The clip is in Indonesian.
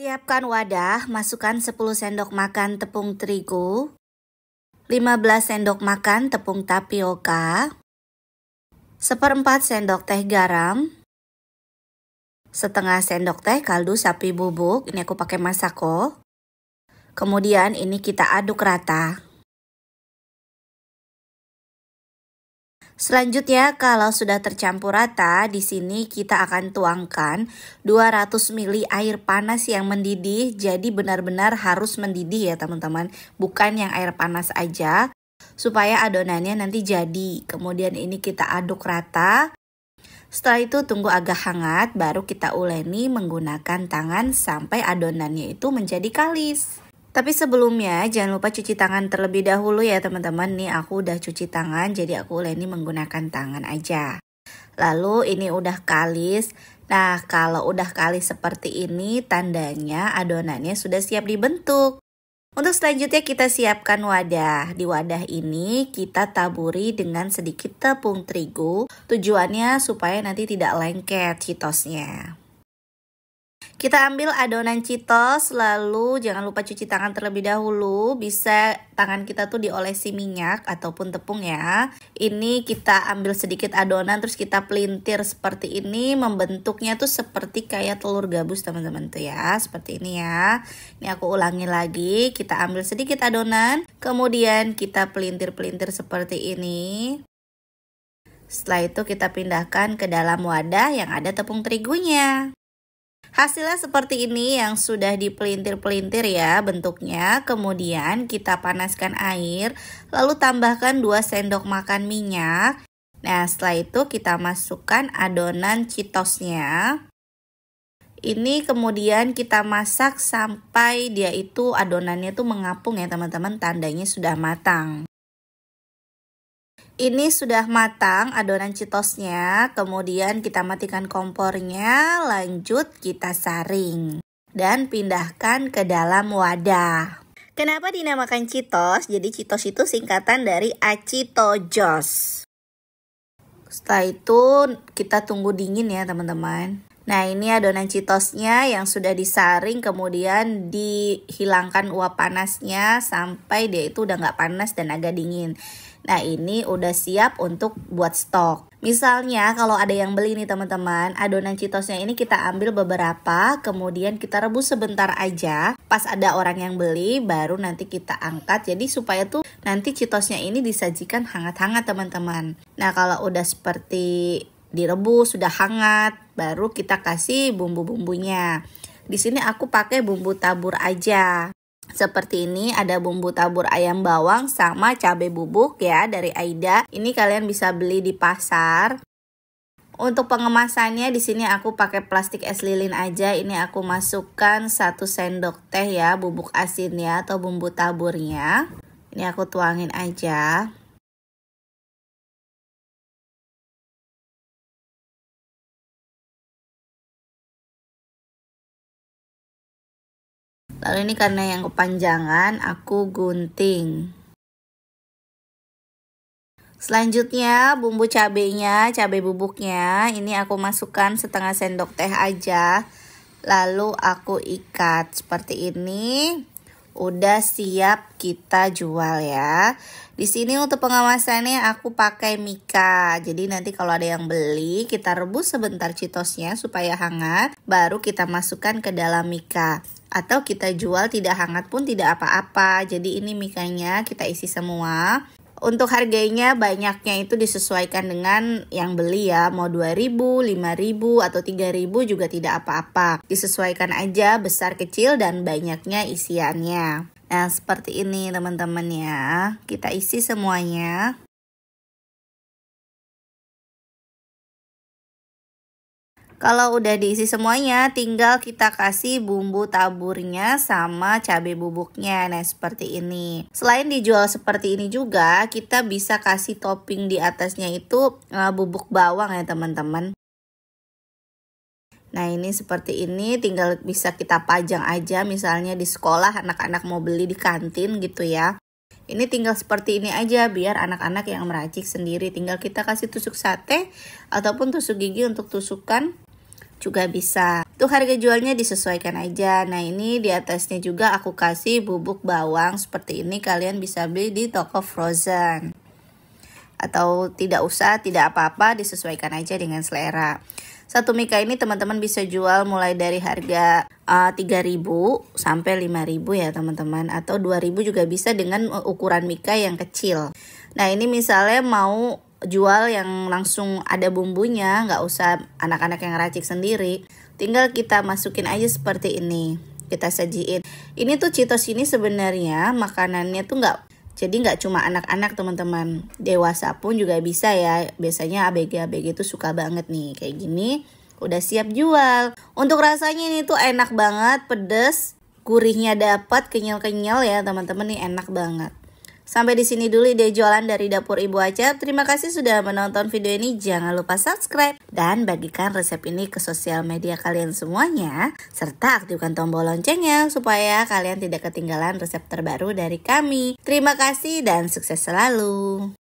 Siapkan wadah, masukkan 10 sendok makan tepung terigu, 15 sendok makan tepung tapioka, seperempat sendok teh garam, setengah sendok teh kaldu sapi bubuk, ini aku pakai masako. Kemudian ini kita aduk rata. Selanjutnya kalau sudah tercampur rata, di sini kita akan tuangkan 200 ml air panas yang mendidih. Jadi benar-benar harus mendidih ya teman-teman, bukan yang air panas aja supaya adonannya nanti jadi. Kemudian ini kita aduk rata. Setelah itu tunggu agak hangat, baru kita uleni menggunakan tangan sampai adonannya itu menjadi kalis. Tapi sebelumnya jangan lupa cuci tangan terlebih dahulu ya teman-teman. Nih aku udah cuci tangan jadi aku ini menggunakan tangan aja. Lalu ini udah kalis. Nah kalau udah kalis seperti ini tandanya adonannya sudah siap dibentuk. Untuk selanjutnya kita siapkan wadah. Di wadah ini kita taburi dengan sedikit tepung terigu. Tujuannya supaya nanti tidak lengket citosnya. Kita ambil adonan citos, lalu jangan lupa cuci tangan terlebih dahulu. Bisa tangan kita tuh diolesi minyak ataupun tepung ya. Ini kita ambil sedikit adonan, terus kita pelintir seperti ini. Membentuknya tuh seperti kayak telur gabus teman-teman tuh ya. Seperti ini ya. Ini aku ulangi lagi. Kita ambil sedikit adonan, kemudian kita pelintir-pelintir seperti ini. Setelah itu kita pindahkan ke dalam wadah yang ada tepung terigunya. Hasilnya seperti ini yang sudah dipelintir-pelintir ya bentuknya. Kemudian kita panaskan air, lalu tambahkan 2 sendok makan minyak. Nah, setelah itu kita masukkan adonan citosnya. Ini kemudian kita masak sampai dia itu adonannya itu mengapung ya teman-teman, tandanya sudah matang. Ini sudah matang adonan citosnya, kemudian kita matikan kompornya, lanjut kita saring. Dan pindahkan ke dalam wadah. Kenapa dinamakan citos? Jadi citos itu singkatan dari acitojos. Setelah itu kita tunggu dingin ya teman-teman. Nah ini adonan citosnya yang sudah disaring kemudian dihilangkan uap panasnya sampai dia itu udah nggak panas dan agak dingin. Nah ini udah siap untuk buat stok. Misalnya kalau ada yang beli nih teman-teman, adonan citosnya ini kita ambil beberapa, kemudian kita rebus sebentar aja. Pas ada orang yang beli, baru nanti kita angkat. Jadi supaya tuh nanti citosnya ini disajikan hangat-hangat teman-teman. Nah kalau udah seperti direbus sudah hangat baru kita kasih bumbu-bumbunya di sini aku pakai bumbu tabur aja seperti ini ada bumbu tabur ayam bawang sama cabai bubuk ya dari Aida ini kalian bisa beli di pasar untuk pengemasannya di sini aku pakai plastik es lilin aja. Ini aku masukkan satu sendok teh ya bubuk asinnya atau bumbu taburnya. Ini aku tuangin aja. Lalu ini karena yang kepanjangan aku gunting. Selanjutnya bumbu cabenya, cabai bubuknya ini aku masukkan setengah sendok teh aja. Lalu aku ikat seperti ini. Udah siap kita jual ya. Di sini untuk pengawasannya aku pakai mika. Jadi nanti kalau ada yang beli kita rebus sebentar citosnya supaya hangat, baru kita masukkan ke dalam mika atau kita jual tidak hangat pun tidak apa-apa. Jadi ini mikanya kita isi semua. Untuk harganya banyaknya itu disesuaikan dengan yang beli ya, mau 2000, 5000 atau 3000 juga tidak apa-apa. Disesuaikan aja besar kecil dan banyaknya isiannya. Nah, seperti ini teman-teman ya. Kita isi semuanya. Kalau udah diisi semuanya, tinggal kita kasih bumbu taburnya sama cabai bubuknya. Nah, seperti ini. Selain dijual seperti ini juga, kita bisa kasih topping di atasnya itu uh, bubuk bawang ya, teman-teman. Nah ini seperti ini tinggal bisa kita pajang aja misalnya di sekolah anak-anak mau beli di kantin gitu ya. Ini tinggal seperti ini aja biar anak-anak yang meracik sendiri tinggal kita kasih tusuk sate ataupun tusuk gigi untuk tusukan juga bisa. Tuh harga jualnya disesuaikan aja. Nah ini di atasnya juga aku kasih bubuk bawang seperti ini kalian bisa beli di toko frozen. Atau tidak usah, tidak apa-apa, disesuaikan aja dengan selera. Satu mika ini teman-teman bisa jual mulai dari harga uh, eh, 3000 sampai 5000 ya teman-teman atau 2000 juga bisa dengan ukuran mika yang kecil. Nah, ini misalnya mau jual yang langsung ada bumbunya, nggak usah anak-anak yang racik sendiri. Tinggal kita masukin aja seperti ini, kita sajiin. Ini tuh Citos ini sebenarnya makanannya tuh nggak jadi nggak cuma anak-anak teman-teman, dewasa pun juga bisa ya. Biasanya ABG-ABG itu suka banget nih kayak gini. Udah siap jual. Untuk rasanya ini tuh enak banget, pedes, gurihnya dapat, kenyal-kenyal ya teman-teman nih enak banget. Sampai di sini dulu ide jualan dari dapur Ibu Aja. Terima kasih sudah menonton video ini. Jangan lupa subscribe dan bagikan resep ini ke sosial media kalian semuanya serta aktifkan tombol loncengnya supaya kalian tidak ketinggalan resep terbaru dari kami. Terima kasih dan sukses selalu.